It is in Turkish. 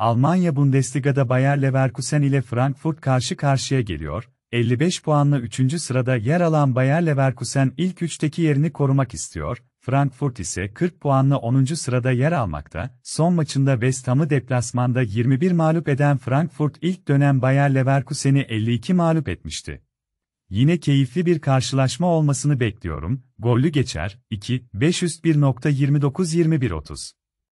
Almanya Bundesliga'da Bayer Leverkusen ile Frankfurt karşı karşıya geliyor. 55 puanla 3. sırada yer alan Bayer Leverkusen ilk 3'teki yerini korumak istiyor. Frankfurt ise 40 puanla 10. sırada yer almakta. Son maçında West Ham'ı deplasmanda 21 mağlup eden Frankfurt ilk dönem Bayer Leverkusen'i 52 mağlup etmişti. Yine keyifli bir karşılaşma olmasını bekliyorum. Gollü geçer. 2 5 üst 1.29 21 30